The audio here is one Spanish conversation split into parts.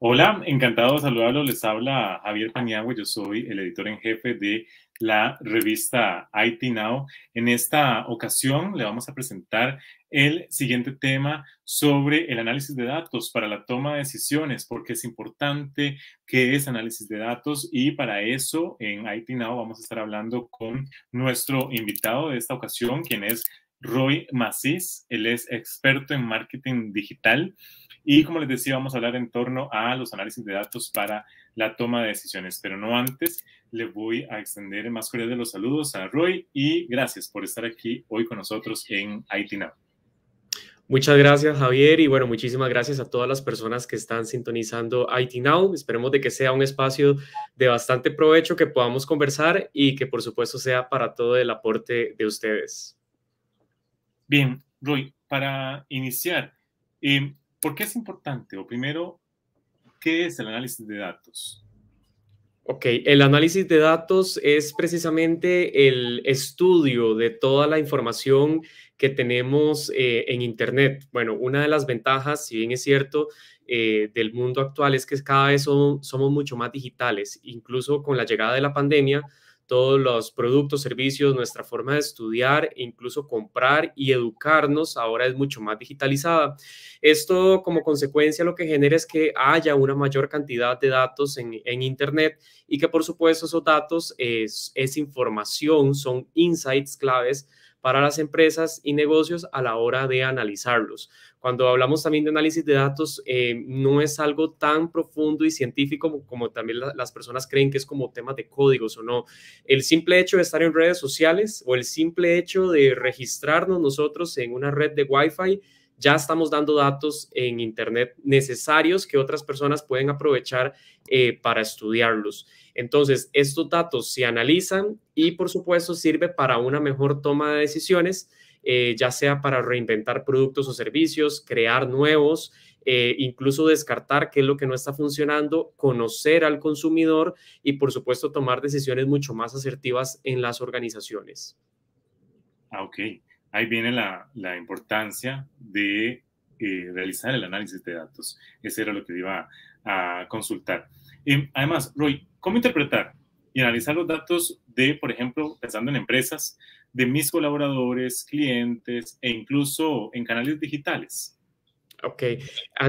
Hola, encantado de saludarlo. Les habla Javier Paniagua. Yo soy el editor en jefe de la revista IT Now. En esta ocasión le vamos a presentar el siguiente tema sobre el análisis de datos para la toma de decisiones, porque es importante qué es análisis de datos y para eso en IT Now vamos a estar hablando con nuestro invitado de esta ocasión, quien es Roy Macís. Él es experto en marketing digital y, como les decía, vamos a hablar en torno a los análisis de datos para la toma de decisiones. Pero no antes, le voy a extender más cordial de los saludos a Roy y gracias por estar aquí hoy con nosotros en IT Now. Muchas gracias, Javier. Y bueno, muchísimas gracias a todas las personas que están sintonizando IT Now. Esperemos de que sea un espacio de bastante provecho que podamos conversar y que por supuesto sea para todo el aporte de ustedes. Bien, Roy, para iniciar, eh, ¿por qué es importante? O primero, ¿qué es el análisis de datos? Ok, el análisis de datos es precisamente el estudio de toda la información que tenemos eh, en Internet. Bueno, una de las ventajas, si bien es cierto, eh, del mundo actual es que cada vez somos mucho más digitales. Incluso con la llegada de la pandemia, todos los productos, servicios, nuestra forma de estudiar, e incluso comprar y educarnos ahora es mucho más digitalizada. Esto como consecuencia lo que genera es que haya una mayor cantidad de datos en, Internet y que por supuesto esos datos es información, son insights claves para las empresas y negocios a la hora de analizarlos. Cuando hablamos también de análisis de datos, eh, no es algo tan profundo y científico como, también las personas creen que es como tema de códigos o no. El simple hecho de estar en redes sociales o el simple hecho de registrarnos nosotros en una red de Wi-Fi ya estamos dando datos en Internet necesarios que otras personas pueden aprovechar eh, para estudiarlos. Entonces, estos datos se analizan y, por supuesto, sirve para una mejor toma de decisiones, eh, ya sea para reinventar productos o servicios, crear nuevos, eh, incluso descartar qué es lo que no está funcionando, conocer al consumidor y, por supuesto, tomar decisiones mucho más asertivas en las organizaciones. Ah, ok. Ahí viene la, importancia de eh, realizar el análisis de datos. Eso era lo que iba a consultar además, Roy, ¿cómo interpretar y analizar los datos de, por ejemplo, pensando en empresas, de mis colaboradores, clientes e incluso en canales digitales? Ok, a,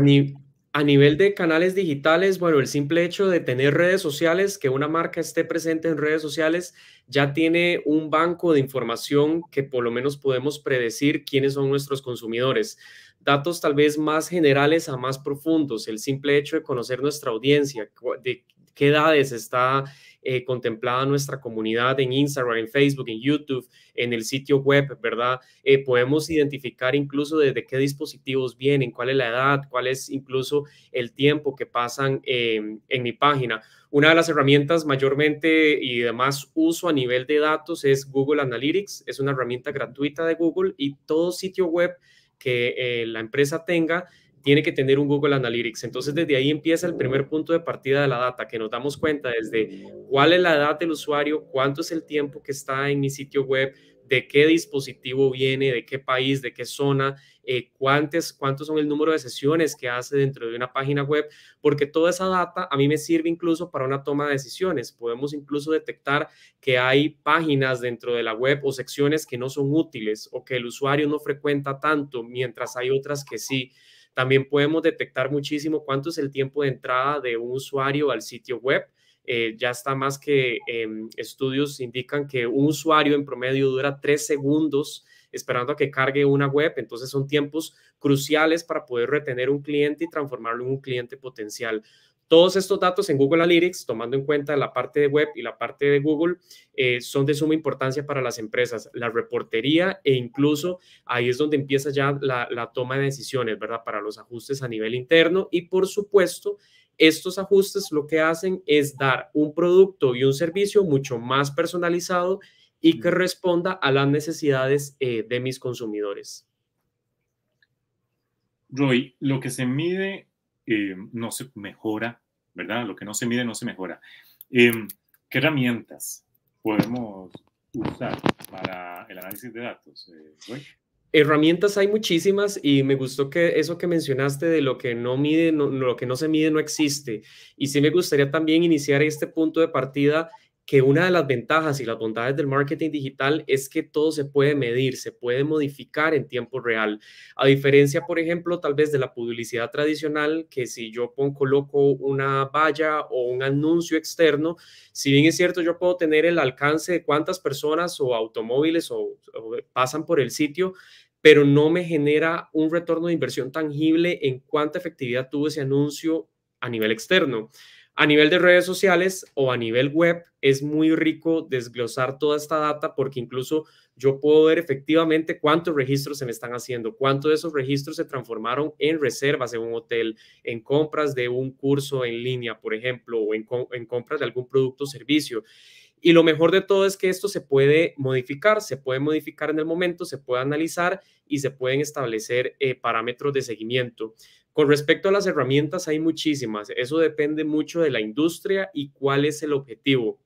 a nivel de canales digitales, bueno, el simple hecho de tener redes sociales, que una marca esté presente en redes sociales, ya tiene un banco de información que por lo menos podemos predecir quiénes son nuestros consumidores datos tal vez más generales a más profundos, el simple hecho de conocer nuestra audiencia, de qué edades está eh, contemplada nuestra comunidad en Instagram, en Facebook, en YouTube, en el sitio web, ¿verdad? Eh, podemos identificar incluso desde qué dispositivos vienen, cuál es la edad, cuál es incluso el tiempo que pasan em, en mi página. Una de las herramientas mayormente y de más uso a nivel de datos es Google Analytics, es una herramienta gratuita de Google y todo sitio web que eh, la empresa tenga, tiene que tener un Google Analytics. Entonces, desde ahí empieza el primer punto de partida de la data, que nos damos cuenta desde cuál es la edad del usuario, cuánto es el tiempo que está en mi sitio web, de qué dispositivo viene, de qué país, de qué zona, eh, cuántos, cuántos son el número de sesiones que hace dentro de una página web, porque toda esa data a mí me sirve incluso para una toma de decisiones. Podemos incluso detectar que hay páginas dentro de la web o secciones que no son útiles o que el usuario no frecuenta tanto, mientras hay otras que sí. También podemos detectar muchísimo cuánto es el tiempo de entrada de un usuario al sitio web eh, ya está más que em, estudios indican que un usuario en promedio dura tres segundos esperando a que cargue una web. Entonces son tiempos cruciales para poder retener un cliente y transformarlo en un cliente potencial. Todos estos datos en Google Analytics, tomando en cuenta la parte de web y la parte de Google, eh, son de suma importancia para las empresas, la reportería e incluso ahí es donde empieza ya la, la toma de decisiones, ¿verdad? Para los ajustes a nivel interno y por supuesto estos ajustes lo que hacen es dar un producto y un servicio mucho más personalizado y que responda a las necesidades eh, de mis consumidores. Roy, lo que se mide eh, no se mejora, ¿verdad? Lo que no se mide no se mejora. Em, ¿Qué herramientas podemos usar para el análisis de datos? Eh, Roy? Herramientas hay muchísimas y me gustó que eso que mencionaste de lo que no mide, lo que no se mide no existe. Y sí me gustaría también iniciar este punto de partida que una de las ventajas y las bondades del marketing digital es que todo se puede medir, se puede modificar en tiempo real. A diferencia, por ejemplo, tal vez de la publicidad tradicional, que si yo coloco una valla o un anuncio externo, si bien es cierto, yo puedo tener el alcance de cuántas personas o automóviles o pasan por el sitio, pero no me genera un retorno de inversión tangible en cuánta efectividad tuvo ese anuncio a nivel externo. A nivel de redes sociales o a nivel web es muy rico desglosar toda esta data porque incluso yo puedo ver efectivamente cuántos registros se me están haciendo, cuántos de esos registros se transformaron en reservas en un hotel, en compras de un curso en línea, por ejemplo, o en, compras de algún producto o servicio. Y lo mejor de todo es que esto se puede modificar, se puede modificar en el momento, se puede analizar y se pueden establecer eh, parámetros de seguimiento. Con respecto a las herramientas, hay muchísimas. Eso depende mucho de la industria y cuál es el objetivo.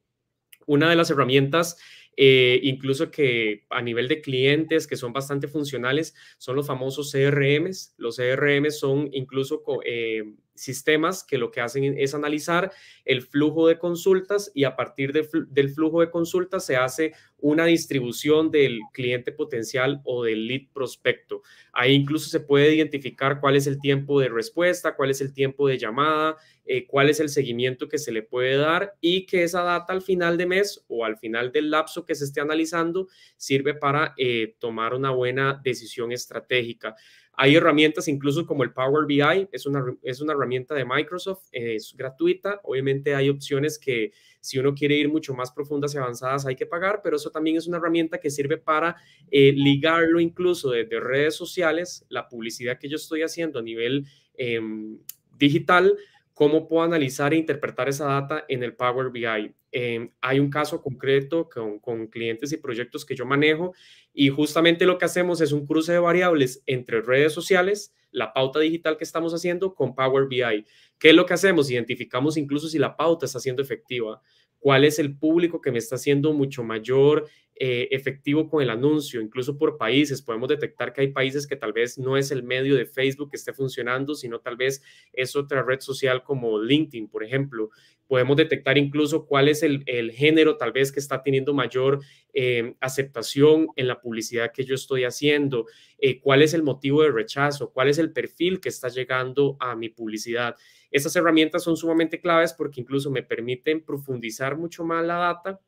Una de las herramientas eh, incluso que a nivel de clientes que son bastante funcionales, son los famosos CRMs. Los CRMs son incluso eh, sistemas que lo que hacen e-, es analizar el flujo de consultas y a partir del flujo de consultas se hace una distribución del cliente potencial o del lead prospecto. Ahí incluso se puede identificar cuál es el tiempo de respuesta, cuál es el tiempo de llamada, eh, cuál es el seguimiento que se le puede dar y que esa data al final de mes o al final del lapso que se esté analizando sirve para eh, tomar una buena decisión estratégica. Hay herramientas incluso como el Power BI, es una, es una herramienta de Microsoft, es gratuita. Obviamente hay opciones que si uno quiere ir mucho más profundas y avanzadas, hay que pagar, pero eso también es una herramienta que sirve para eh, ligarlo incluso desde redes sociales, la publicidad que yo estoy haciendo a nivel em, digital, cómo puedo analizar e interpretar esa data en el Power BI. Em, hay un caso concreto con, clientes y proyectos que yo manejo y justamente lo que hacemos es un cruce de variables entre redes sociales, la pauta digital que estamos haciendo con Power BI. ¿Qué es lo que hacemos? Identificamos incluso si la pauta está siendo efectiva, cuál es el público que me está haciendo mucho mayor eh, efectivo con el anuncio, incluso por países. Podemos detectar que hay países que tal vez no es el medio de Facebook que esté funcionando, sino tal vez es otra red social como LinkedIn, por ejemplo. Podemos detectar incluso cuál es el, género tal vez que está teniendo mayor eh, aceptación en la publicidad que yo estoy haciendo, eh, cuál es el motivo de rechazo, cuál es el perfil que está llegando a mi publicidad. Esas herramientas son sumamente claves porque incluso me permiten profundizar mucho más la data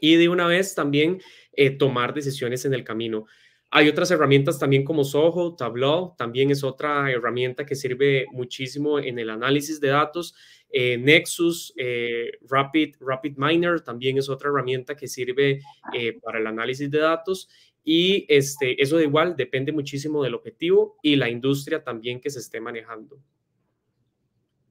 y de una vez también eh, tomar decisiones en el camino. Hay otras herramientas también como Soho, Tableau, también es otra herramienta que sirve muchísimo en el análisis de datos. Eh, Nexus, eh, Rapid, Rapid Miner también es otra herramienta que sirve para el análisis de datos. Y este, eso de igual depende muchísimo del objetivo y la industria también que se esté manejando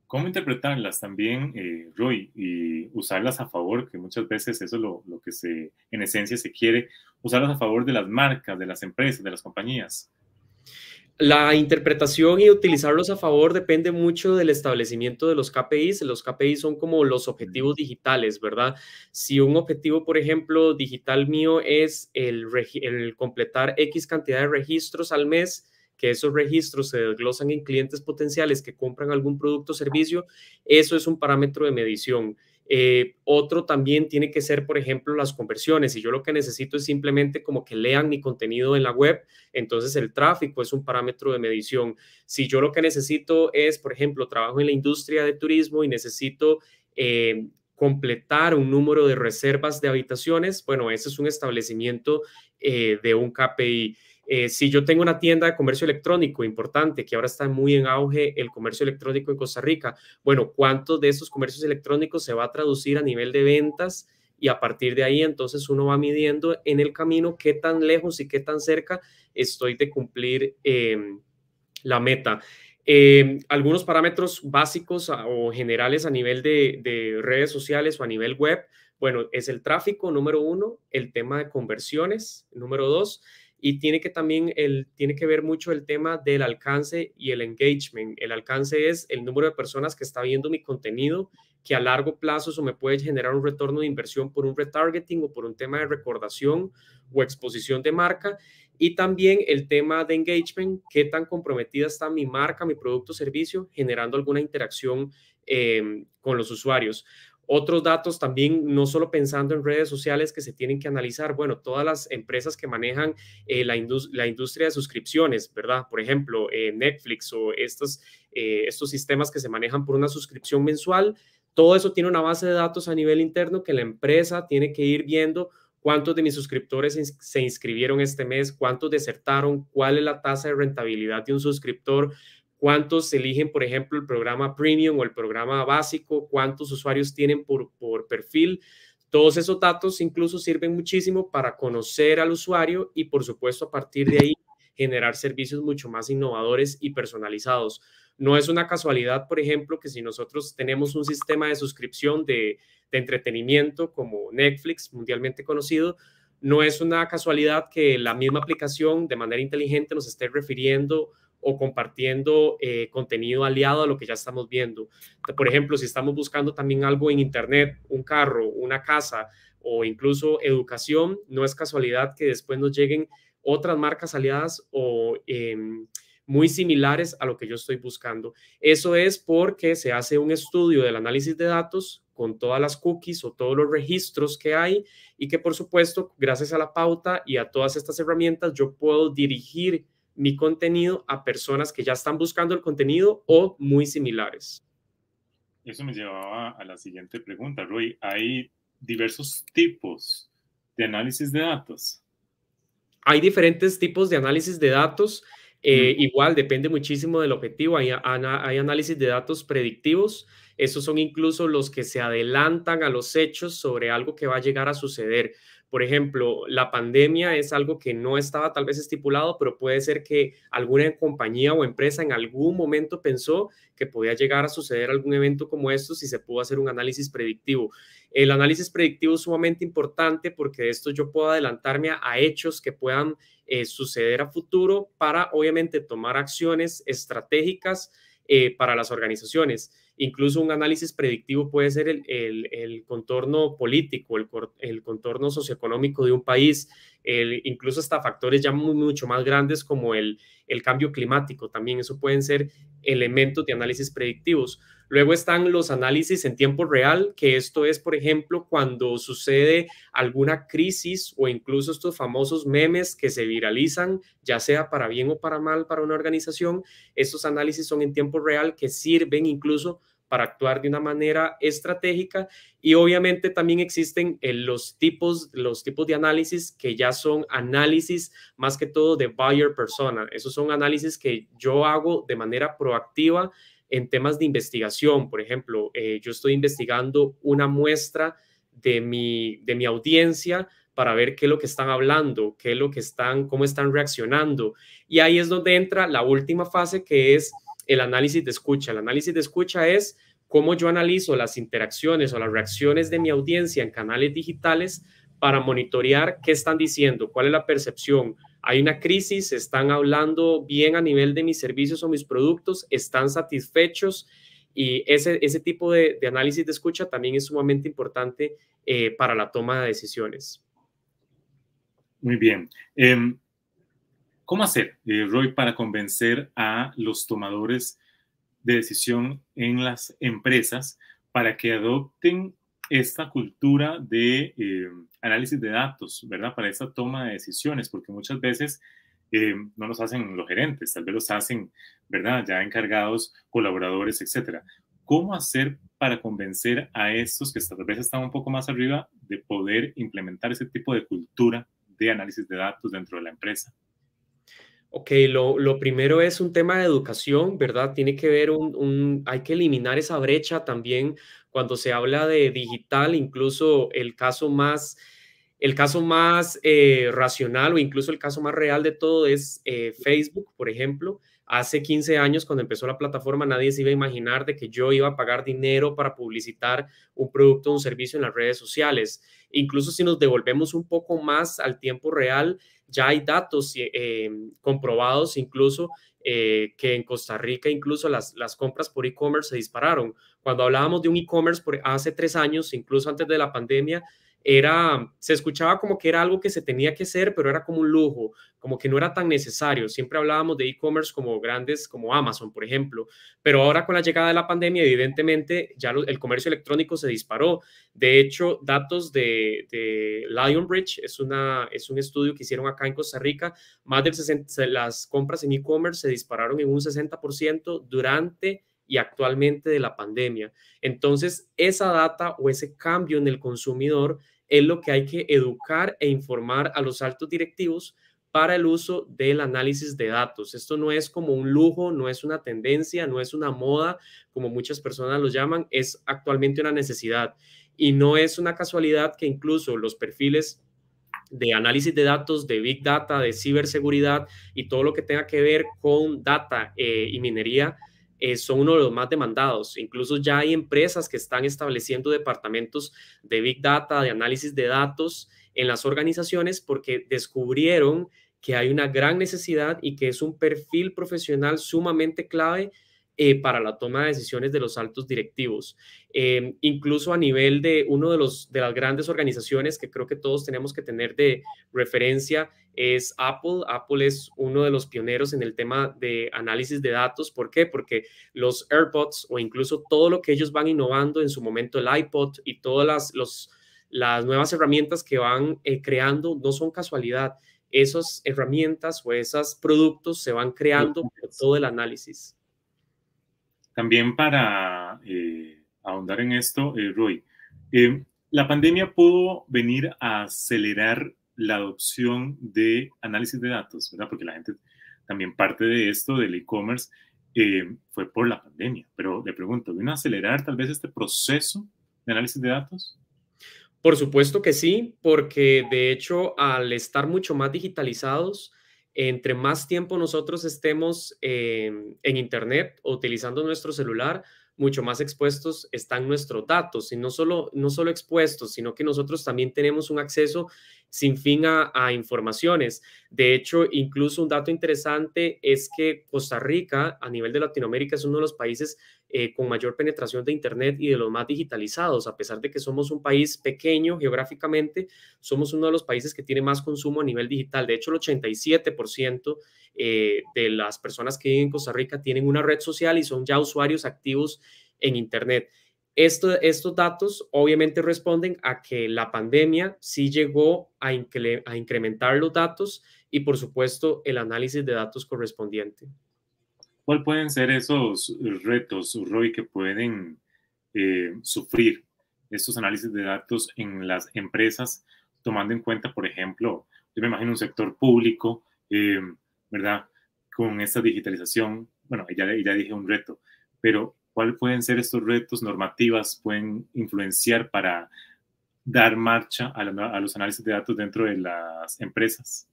cómo interpretarlas también, eh, Roy, y usarlas a favor, que muchas veces eso es lo, que se, en esencia se quiere, usarlas a favor de las marcas, de las empresas, de las compañías. La interpretación y utilizarlos a favor depende mucho del establecimiento de los KPIs. Los KPIs son como los objetivos mm. digitales, ¿verdad? Si un objetivo, por ejemplo, digital mío es el completar X cantidad de registros al mes, que esos registros se desglosan en clientes potenciales que compran algún producto o servicio, eso es un parámetro de medición. Eh, otro también tiene que ser, por ejemplo, las conversiones. Si yo lo que necesito es simplemente como que lean mi contenido en la web. Entonces el tráfico es un parámetro de medición. Si yo lo que necesito es, por ejemplo, trabajo en la industria de turismo y necesito eh, completar un número de reservas de habitaciones, bueno, ese es un establecimiento eh, de un KPI. Eh, si yo tengo una tienda de comercio electrónico importante, que ahora está muy en auge el comercio electrónico en Costa Rica, bueno, ¿cuántos de esos comercios electrónicos se va a traducir a nivel de ventas? Y a partir de ahí, entonces uno va midiendo en el camino qué tan lejos y qué tan cerca estoy de cumplir em, la meta. Em, algunos parámetros básicos ah, o generales a nivel de, de redes sociales o a nivel web, bueno, es el tráfico, número uno, el tema de conversiones, número dos, y tiene que también el, tiene que ver mucho el tema del alcance y el engagement. El alcance es el número de personas que está viendo mi contenido, que a largo plazo eso me puede generar un retorno de inversión por un retargeting o por un tema de recordación o exposición de marca. Y también el tema de engagement, qué tan comprometida está mi marca, mi producto o servicio, generando alguna interacción eh, con los usuarios. Otros datos también, no solo pensando en redes sociales que se tienen que analizar, bueno, todas las empresas que manejan eh, la, industria de suscripciones, ¿verdad? Por ejemplo, eh, Netflix o estos, eh, estos sistemas que se manejan por una suscripción mensual, todo eso tiene una base de datos a nivel interno que la empresa tiene que ir viendo cuántos de mis suscriptores se inscribieron este mes, cuántos desertaron, cuál es la tasa de rentabilidad de un suscriptor, cuántos eligen, por ejemplo, el programa premium o el programa básico, cuántos usuarios tienen por, perfil. Todos esos datos incluso sirven muchísimo para conocer al usuario y, por supuesto, a partir de ahí generar servicios mucho más innovadores y personalizados. No es una casualidad, por ejemplo, que si nosotros tenemos un sistema de suscripción de, de, entretenimiento como Netflix, mundialmente conocido, no es una casualidad que la misma aplicación de manera inteligente nos esté refiriendo o compartiendo eh, contenido aliado a lo que ya estamos viendo. Por ejemplo, si estamos buscando también algo en Internet, un carro, una casa o incluso educación, no es casualidad que después nos lleguen otras marcas aliadas o... Em, muy similares a lo que yo estoy buscando. Eso es porque se hace un estudio del análisis de datos con todas las cookies o todos los registros que hay y que por supuesto, gracias a la pauta y a todas estas herramientas, yo puedo dirigir mi contenido a personas que ya están buscando el contenido o muy similares. Eso me llevaba a la siguiente pregunta, Roy. Hay diversos tipos de análisis de datos. Hay diferentes tipos de análisis de datos. Eh, igual depende muchísimo del objetivo. Hay, hay análisis de datos predictivos. Esos son incluso los que se adelantan a los hechos sobre algo que va a llegar a suceder por ejemplo, la pandemia es algo que no estaba tal vez estipulado, pero puede ser que alguna compañía o empresa en algún momento pensó que podía llegar a suceder algún evento como esto si se pudo hacer un análisis predictivo. El análisis predictivo es sumamente importante porque de esto yo puedo adelantarme a, hechos que puedan eh, suceder a futuro para obviamente tomar acciones estratégicas eh, para las organizaciones. Incluso un análisis predictivo puede ser el, el, contorno político, el, contorno socioeconómico de un país, incluso hasta factores ya mucho más grandes como el, el cambio climático. También eso pueden ser elementos de análisis predictivos. Luego están los análisis en tiempo real, que esto es, por ejemplo, cuando sucede alguna crisis o incluso estos famosos memes que se viralizan, ya sea para bien o para mal para una organización. Estos análisis son en tiempo real que sirven incluso para actuar de una manera estratégica y obviamente también existen eh, los tipos los tipos de análisis que ya son análisis más que todo de buyer persona esos son análisis que yo hago de manera proactiva en temas de investigación. Por ejemplo, eh, yo estoy investigando una muestra de mi, de mi audiencia para ver qué es lo que están hablando, qué es lo que están, cómo están reaccionando. Y ahí es donde entra la última fase que es el análisis de escucha. El análisis de escucha es cómo yo analizo las interacciones o las reacciones de mi audiencia en canales digitales para monitorear qué están diciendo, cuál es la percepción, hay una crisis, están hablando bien a nivel de mis servicios o mis productos, están satisfechos y ese, ese tipo de, análisis de escucha también es sumamente importante eh, para la toma de decisiones. Muy bien. Em, ¿Cómo hacer, eh, Roy, para convencer a los tomadores de decisión en las empresas para que adopten esta cultura de eh, análisis de datos, ¿verdad? Para esta toma de decisiones, porque muchas veces eh, no nos hacen los gerentes, tal vez los hacen, ¿verdad? Ya encargados, colaboradores, etcétera. ¿Cómo hacer para convencer a estos que tal vez están un poco más arriba de poder implementar ese tipo de cultura de análisis de datos dentro de la empresa? Ok, lo, primero es un tema de educación, ¿verdad? Tiene que ver un, hay que eliminar esa brecha también cuando se habla de digital, incluso el caso más, el caso más eh, racional o incluso el caso más real de todo es eh, Facebook, por ejemplo. Hace 15 años, cuando empezó la plataforma, nadie se iba a imaginar de que yo iba a pagar dinero para publicitar un producto o un servicio en las redes sociales. Incluso si nos devolvemos un poco más al tiempo real, ya hay datos eh, eh, comprobados incluso eh, que en Costa Rica incluso las, las compras por e-commerce se dispararon. Cuando hablábamos de un e-commerce hace tres años, incluso antes de la pandemia, era, se escuchaba como que era algo que se tenía que hacer, pero era como un lujo, como que no era tan necesario. Siempre hablábamos de e-commerce como grandes, como Amazon, por ejemplo, pero ahora con la llegada de la pandemia, evidentemente, ya el comercio electrónico se disparó. De hecho, datos de, de Lionbridge, es, una, es un estudio que hicieron acá en Costa Rica, más del 60, las compras en e-commerce se dispararon en un 60% durante y actualmente de la pandemia. Entonces, esa data o ese cambio en el consumidor es lo que hay que educar e informar a los altos directivos para el uso del análisis de datos. Esto no es como un lujo, no es una tendencia, no es una moda, como muchas personas lo llaman, es actualmente una necesidad. Y no es una casualidad que incluso los perfiles de análisis de datos, de big data, de ciberseguridad y todo lo que tenga que ver con data eh, y minería eh, son uno de los más demandados. Incluso ya hay empresas que están estableciendo departamentos de Big Data, de análisis de datos en las organizaciones porque descubrieron que hay una gran necesidad y que es un perfil profesional sumamente clave eh, para la toma de decisiones de los altos directivos. Em, incluso a nivel de uno de, los, de las grandes organizaciones que creo que todos tenemos que tener de referencia es Apple. Apple es uno de los pioneros en el tema de análisis de datos. ¿Por qué? Porque los AirPods o incluso todo lo que ellos van innovando en su momento, el iPod y todas las, las nuevas herramientas que van eh, creando no son casualidad. Esas herramientas o esos productos se van creando por todo el análisis. También para eh, ahondar en esto, eh, Roy, eh, la pandemia pudo venir a acelerar la adopción de análisis de datos, ¿verdad? Porque la gente también parte de esto, del e-commerce, fue por la pandemia. Pero le pregunto, ¿vino a acelerar tal vez este proceso de análisis de datos? Por supuesto que sí, porque de hecho al estar mucho más digitalizados, entre más tiempo nosotros estemos em, en Internet o utilizando nuestro celular, mucho más expuestos están nuestros datos y no solo, no solo expuestos, sino que nosotros también tenemos un acceso sin fin a informaciones. De hecho, incluso un dato interesante es que Costa Rica a nivel de Latinoamérica es uno de los países eh, con mayor penetración de Internet y de los más digitalizados. A pesar de que somos un país pequeño geográficamente, somos uno de los países que tiene más consumo a nivel digital. De hecho, el 87% eh, de las personas que viven en Costa Rica tienen una red social y son ya usuarios activos en Internet. estos datos obviamente responden a que la pandemia sí llegó a incrementar los datos y por supuesto el análisis de datos correspondiente. ¿Cuáles pueden ser esos retos, Roy, que pueden eh, sufrir estos análisis de datos en las empresas, tomando en cuenta, por ejemplo, yo me imagino un sector público, eh, ¿verdad? Con esta digitalización, bueno, ya, ya dije un reto, pero ¿cuáles pueden ser estos retos normativas? ¿Pueden influenciar para dar marcha a los análisis de datos dentro de las empresas?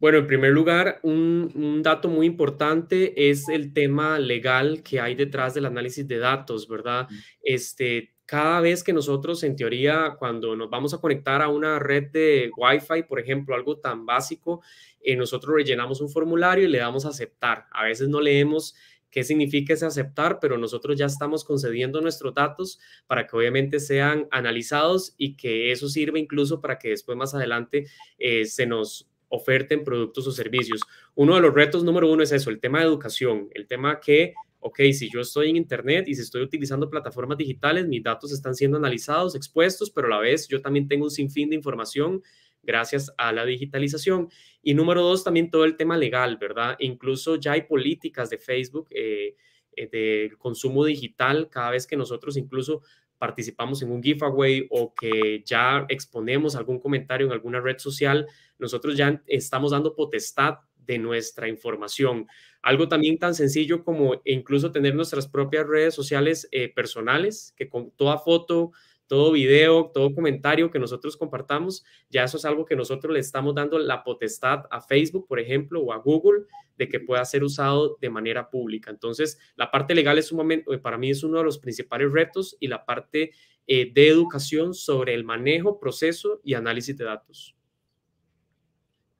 Bueno, en primer lugar, un, dato muy importante es el tema legal que hay detrás del análisis de datos, ¿verdad? Este, cada vez que nosotros, en teoría, cuando nos vamos a conectar a una red de Wi-Fi, por ejemplo, algo tan básico, eh, nosotros rellenamos un formulario y le damos a aceptar. A veces no leemos qué significa ese aceptar, pero nosotros ya estamos concediendo nuestros datos para que obviamente sean analizados y que eso sirva incluso para que después más adelante eh, se nos oferten productos o servicios. Uno de los retos número uno es eso, el tema de educación, el tema que, ok, si yo estoy en Internet y si estoy utilizando plataformas digitales, mis datos están siendo analizados, expuestos, pero a la vez yo también tengo un sinfín de información gracias a la digitalización. Y número dos, también todo el tema legal, ¿verdad? Incluso ya hay políticas de Facebook. de eh, eh, del consumo digital, cada vez que nosotros incluso participamos en un giveaway o que ya exponemos algún comentario en alguna red social, nosotros ya estamos dando potestad de nuestra información. Algo también tan sencillo como incluso tener nuestras propias redes sociales eh, personales, que con toda foto, todo video, todo comentario que nosotros compartamos, ya eso es algo que nosotros le estamos dando la potestad a Facebook, por ejemplo, o a Google, de que pueda ser usado de manera pública. Entonces, la parte legal es un momento, eh, para mí es uno de los principales retos y la parte eh, de educación sobre el manejo, proceso y análisis de datos.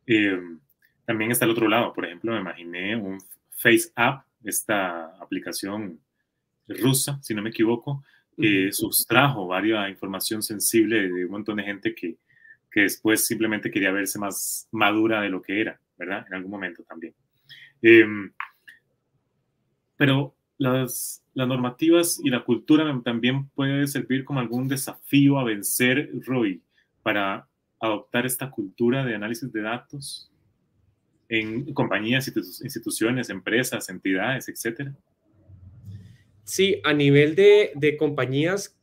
Eh, también está el otro lado, por ejemplo, me imaginé un Face App, esta aplicación rusa, si no me equivoco, sustrajo varias información sensible de un montón de gente que, que después simplemente quería verse más madura de lo que era, ¿verdad? En algún momento también. Em, pero las, las, normativas y la cultura también puede servir como algún desafío a vencer, Roy, para adoptar esta cultura de análisis de datos en compañías, instituciones, empresas, entidades, etcétera. Sí, a nivel de, compañías,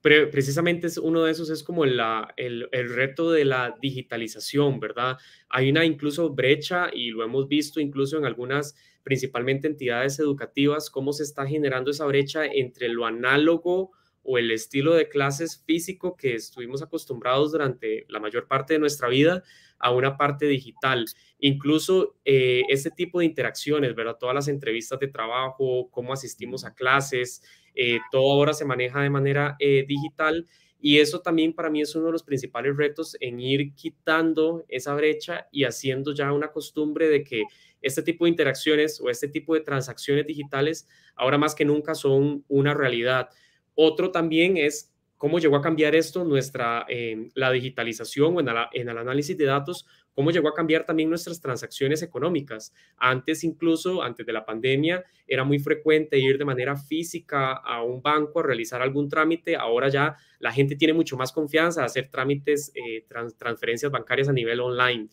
precisamente es uno de esos es como el, el, reto de la digitalización, ¿verdad? Hay una incluso brecha y lo hemos visto incluso en algunas, principalmente entidades educativas, cómo se está generando esa brecha entre lo análogo o el estilo de clases físico que estuvimos acostumbrados durante la mayor parte de nuestra vida a una parte digital. Incluso eh, este tipo de interacciones, ¿verdad? Todas las entrevistas de trabajo, cómo asistimos a clases, eh, todo ahora se maneja de manera eh, digital. Y eso también para mí es uno de los principales retos en ir quitando esa brecha y haciendo ya una costumbre de que este tipo de interacciones o este tipo de transacciones digitales ahora más que nunca son una realidad. Otro también es cómo llegó a cambiar esto nuestra, eh, la digitalización o en, el análisis de datos, cómo llegó a cambiar también nuestras transacciones económicas. Antes incluso, antes de la pandemia, era muy frecuente ir de manera física a un banco a realizar algún trámite. Ahora ya la gente tiene mucho más confianza a hacer trámites, eh, transferencias bancarias a nivel online.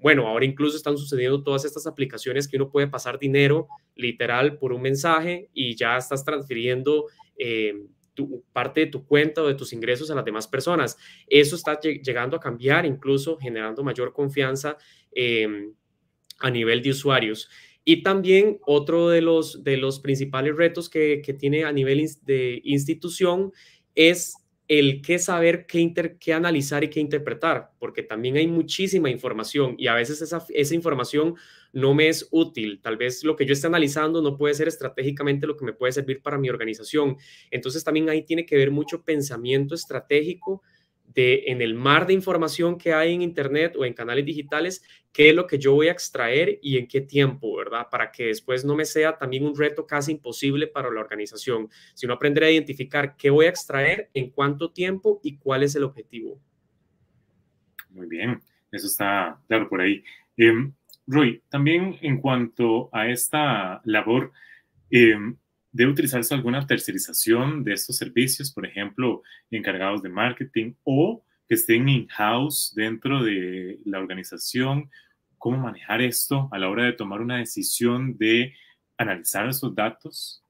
Bueno, ahora incluso están sucediendo todas estas aplicaciones que uno puede pasar dinero literal por un mensaje y ya estás transfiriendo. Eh, parte de tu cuenta o de tus ingresos a las demás personas. Eso está llegando a cambiar, incluso generando mayor confianza em, a nivel de usuarios. Y también otro de los, de los principales retos que, tiene a nivel de institución es el qué saber, qué, qué analizar y qué interpretar, porque también hay muchísima información y a veces esa, esa información no me es útil. Tal vez lo que yo esté analizando no puede ser estratégicamente lo que me puede servir para mi organización. Entonces también ahí tiene que ver mucho pensamiento estratégico de en el mar de información que hay en Internet o en canales digitales, qué es lo que yo voy a extraer y en qué tiempo, ¿verdad? Para que después no me sea también un reto casi imposible para la organización, sino aprender a identificar qué voy a extraer, en cuánto tiempo y cuál es el objetivo. Muy bien, eso está claro por ahí. Em, Roy, también en cuanto a esta labor, eh, ¿debe utilizarse alguna tercerización de estos servicios, por ejemplo, encargados de marketing o que estén in-house dentro de la organización? ¿Cómo manejar esto a la hora de tomar una decisión de analizar esos datos?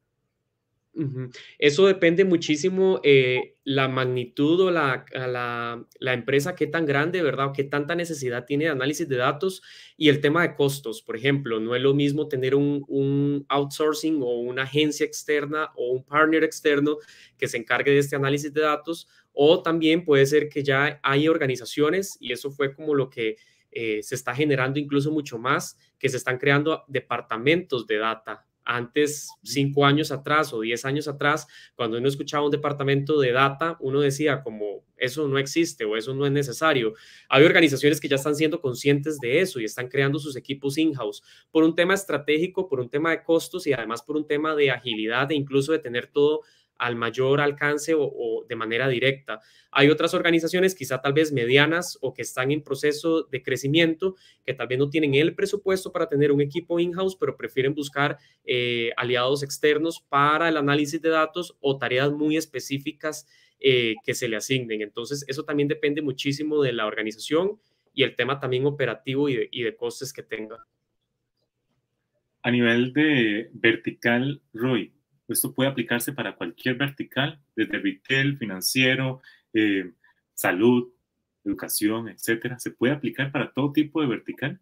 Eso depende muchísimo eh, la magnitud o la, la, empresa, qué tan grande, ¿verdad? O qué tanta necesidad tiene de análisis de datos y el tema de costos. Por ejemplo, no es lo mismo tener un, outsourcing o una agencia externa o un partner externo que se encargue de este análisis de datos o también puede ser que ya hay organizaciones y eso fue como lo que eh, se está generando incluso mucho más, que se están creando departamentos de data antes, cinco años atrás o diez años atrás, cuando uno escuchaba un departamento de data, uno decía como eso no existe o eso no es necesario. Hay organizaciones que ya están siendo conscientes de eso y están creando sus equipos in-house por un tema estratégico, por un tema de costos y además por un tema de agilidad e incluso de tener todo al mayor alcance o, de manera directa. Hay otras organizaciones, quizá tal vez medianas o que están en proceso de crecimiento, que también no tienen el presupuesto para tener un equipo in-house, pero prefieren buscar eh, aliados externos para el análisis de datos o tareas muy específicas eh, que se le asignen. Entonces, eso también depende muchísimo de la organización y el tema también operativo y de, costes que tenga. A nivel de vertical, rui esto puede aplicarse para cualquier vertical, desde retail, financiero, eh, salud, educación, etcétera. ¿Se puede aplicar para todo tipo de vertical?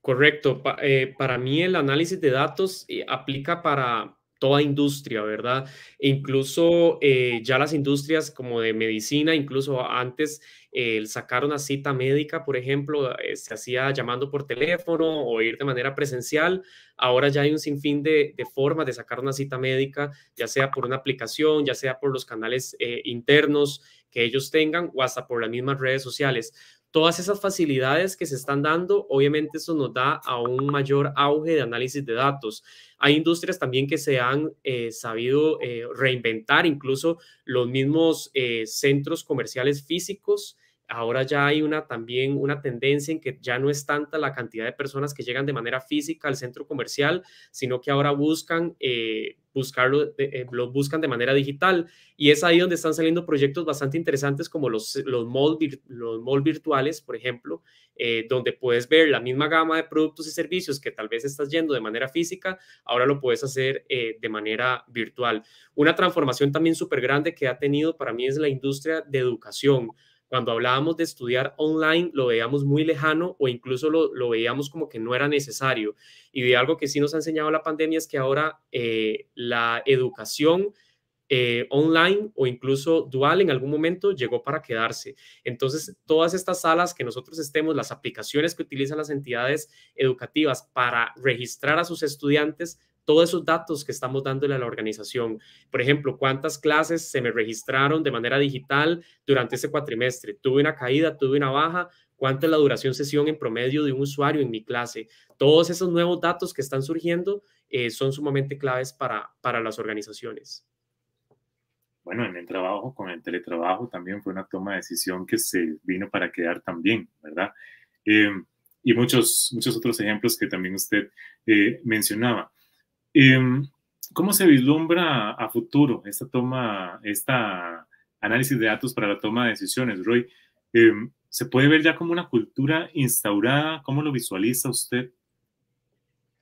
Correcto. Eh, para mí el análisis de datos eh, aplica para toda industria, ¿verdad? E incluso eh, ya las industrias como de medicina, incluso antes eh, el sacar una cita médica, por ejemplo, eh, se hacía llamando por teléfono o ir de manera presencial. Ahora ya hay un sinfín de, de, formas de sacar una cita médica, ya sea por una aplicación, ya sea por los canales internos que ellos tengan o hasta por las mismas redes sociales. Todas esas facilidades que se están dando, obviamente eso nos da a un mayor auge de análisis de datos. Hay industrias también que se han eh, sabido eh, reinventar, incluso los mismos eh, centros comerciales físicos ahora ya hay una también una tendencia en que ya no es tanta la cantidad de personas que llegan de manera física al centro comercial, sino que ahora buscan eh, buscarlo, eh, buscan de manera digital y es ahí donde están saliendo proyectos bastante interesantes como los los mall, los virtuales, por ejemplo, eh, donde puedes ver la misma gama de productos y servicios que tal vez estás yendo de manera física, ahora lo puedes hacer eh, de manera virtual. Una transformación también súper grande que ha tenido para mí es la industria de educación cuando hablábamos de estudiar online lo veíamos muy lejano o incluso lo, veíamos como que no era necesario. Y de algo que sí nos ha enseñado la pandemia es que ahora eh, la educación eh, online o incluso dual en algún momento llegó para quedarse. Entonces, todas estas salas que nosotros estemos, las aplicaciones que utilizan las entidades educativas para registrar a sus estudiantes, todos esos datos que estamos dándole a la organización. Por ejemplo, cuántas clases se me registraron de manera digital durante ese cuatrimestre. Tuve una caída, tuve una baja, cuánta es la duración sesión en promedio de un usuario en mi clase. Todos esos nuevos datos que están surgiendo eh, son sumamente claves para, las organizaciones. Bueno, en el trabajo, con el teletrabajo también fue una toma de decisión que se vino para quedar también, ¿verdad? Em, y muchos, muchos otros ejemplos que también usted eh, mencionaba. Em, ¿Cómo se vislumbra a futuro esta toma, esta análisis de datos para la toma de decisiones, Roy? Em, ¿Se puede ver ya como una cultura instaurada? ¿Cómo lo visualiza usted?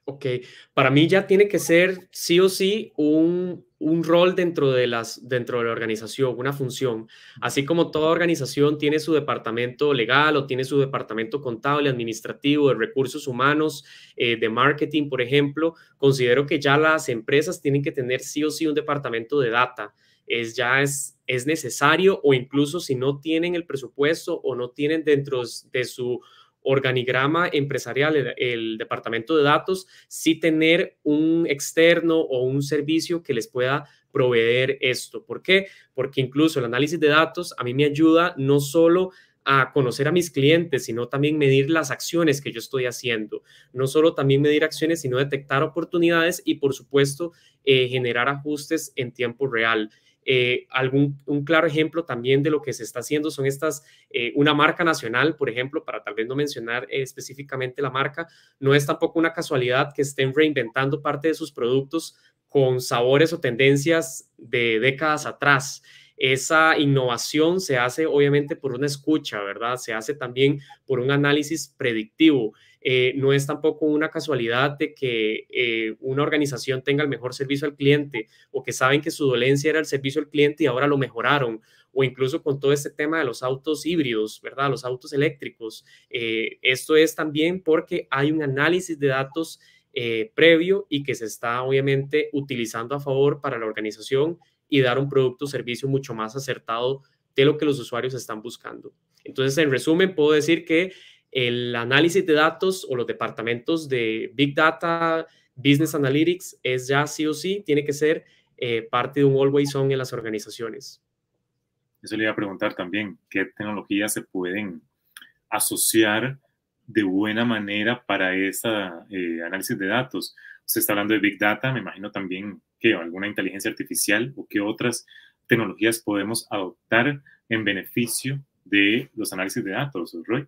Ok, para mí ya tiene que ser sí o sí un, un rol dentro de, las, dentro de la organización, una función, así como toda organización tiene su departamento legal o tiene su departamento contable, administrativo, de recursos humanos, eh, de marketing, por ejemplo, considero que ya las empresas tienen que tener sí o sí un departamento de data. Es, ya es, es necesario o incluso si no tienen el presupuesto o no tienen dentro de su organigrama empresarial, el, departamento de datos, sí tener un externo o un servicio que les pueda proveer esto. ¿Por qué? Porque incluso el análisis de datos a mí me ayuda no solo a conocer a mis clientes, sino también medir las acciones que yo estoy haciendo. No solo también medir acciones, sino detectar oportunidades y, por supuesto, eh, generar ajustes en tiempo real. Eh, un claro ejemplo también de lo que se está haciendo son estas, eh, una marca nacional, por ejemplo, para tal vez no mencionar eh, específicamente la marca, no es tampoco una casualidad que estén reinventando parte de sus productos con sabores o tendencias de décadas atrás. Esa innovación se hace obviamente por una escucha, ¿verdad? Se hace también por un análisis predictivo. Eh, no es tampoco una casualidad de que eh, una organización tenga el mejor servicio al cliente o que saben que su dolencia era el servicio al cliente y ahora lo mejoraron o incluso con todo este tema de los autos híbridos, ¿verdad? Los autos eléctricos. Eh, esto es también porque hay un análisis de datos previo y que se está obviamente utilizando a favor para la organización y dar un producto o servicio mucho más acertado de lo que los usuarios están buscando. Entonces, en resumen, puedo decir que el análisis de datos o los departamentos de Big Data, Business Analytics, es ya sí o sí, tiene que ser eh, parte de un always on en las organizaciones. Eso le iba a preguntar también, ¿qué tecnologías se pueden asociar de buena manera para ese eh, análisis de datos? Se está hablando de Big Data, me imagino también que alguna inteligencia artificial o qué otras tecnologías podemos adoptar en beneficio de los análisis de datos, Roy.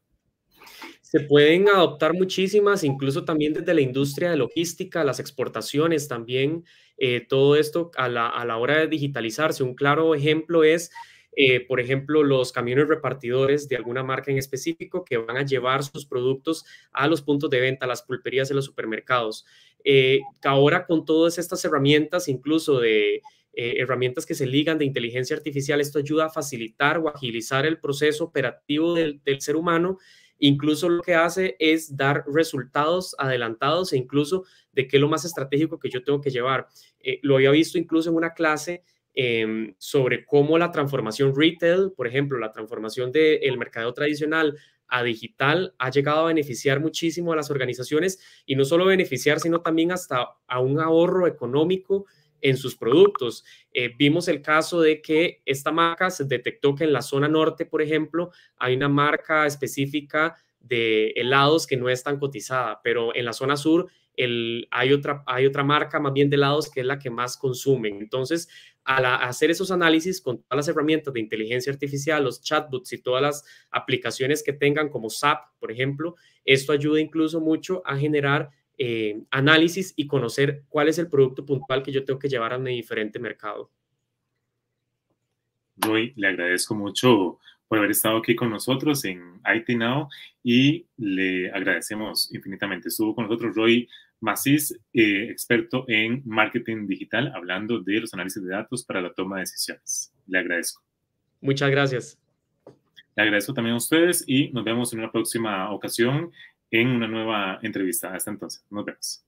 Se pueden adoptar muchísimas, incluso también desde la industria de logística, las exportaciones también, eh, todo esto a la, hora de digitalizarse. Un claro ejemplo es, eh, por ejemplo, los camiones repartidores de alguna marca en específico que van a llevar sus productos a los puntos de venta, las pulperías, de los supermercados. Eh, ahora con todas estas herramientas, incluso de herramientas que se ligan de inteligencia artificial, esto ayuda a facilitar o agilizar el proceso operativo del, del ser humano Incluso lo que hace es dar resultados adelantados e incluso de qué es lo más estratégico que yo tengo que llevar. Eh, lo había visto incluso en una clase em, sobre cómo la transformación retail, por ejemplo, la transformación del mercado tradicional a digital ha llegado a beneficiar muchísimo a las organizaciones y no solo beneficiar, sino también hasta a un ahorro económico en sus productos. Eh, vimos el caso de que esta marca se detectó que en la zona norte, por ejemplo, hay una marca específica de helados que no es tan cotizada, pero en la zona sur el, hay, otra, hay otra marca más bien de helados que es la que más consumen. Entonces, al hacer esos análisis con todas las herramientas de inteligencia artificial, los chatbots y todas las aplicaciones que tengan como SAP, por ejemplo, esto ayuda incluso mucho a generar eh, análisis y conocer cuál es el producto puntual que yo tengo que llevar a mi diferente mercado. Roy, le agradezco mucho por haber estado aquí con nosotros en IT Now y le agradecemos infinitamente. Estuvo con nosotros Roy Macis, eh, experto en marketing digital, hablando de los análisis de datos para la toma de decisiones. Le agradezco. Muchas gracias. Le agradezco también a ustedes y nos vemos en una próxima ocasión en una nueva entrevista. Hasta entonces, nos vemos.